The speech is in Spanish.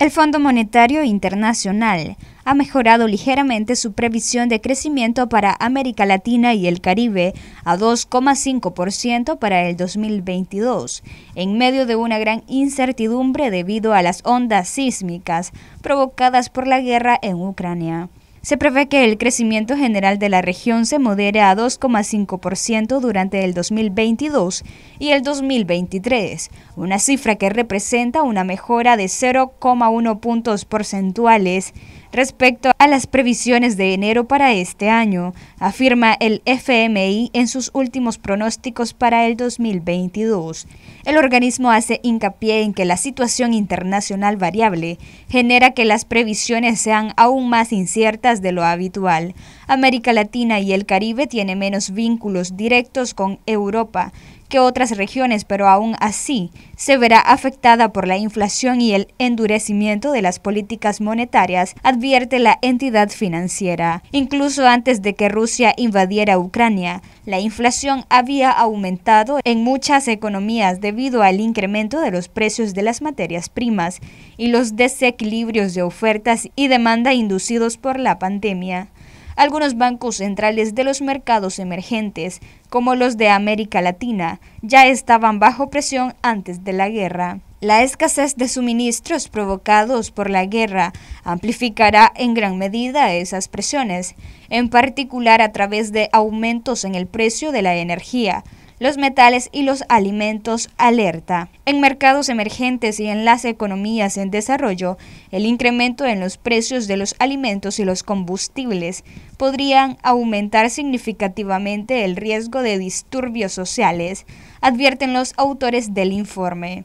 El Fondo Monetario Internacional ha mejorado ligeramente su previsión de crecimiento para América Latina y el Caribe a 2,5% para el 2022, en medio de una gran incertidumbre debido a las ondas sísmicas provocadas por la guerra en Ucrania. Se prevé que el crecimiento general de la región se modere a 2,5% durante el 2022 y el 2023, una cifra que representa una mejora de 0,1 puntos porcentuales respecto a las previsiones de enero para este año, afirma el FMI en sus últimos pronósticos para el 2022. El organismo hace hincapié en que la situación internacional variable genera que las previsiones sean aún más inciertas de lo habitual. América Latina y el Caribe tiene menos vínculos directos con Europa, que otras regiones, pero aún así se verá afectada por la inflación y el endurecimiento de las políticas monetarias, advierte la entidad financiera. Incluso antes de que Rusia invadiera Ucrania, la inflación había aumentado en muchas economías debido al incremento de los precios de las materias primas y los desequilibrios de ofertas y demanda inducidos por la pandemia algunos bancos centrales de los mercados emergentes, como los de América Latina, ya estaban bajo presión antes de la guerra. La escasez de suministros provocados por la guerra amplificará en gran medida esas presiones, en particular a través de aumentos en el precio de la energía, los metales y los alimentos alerta. En mercados emergentes y en las economías en desarrollo, el incremento en los precios de los alimentos y los combustibles podrían aumentar significativamente el riesgo de disturbios sociales, advierten los autores del informe.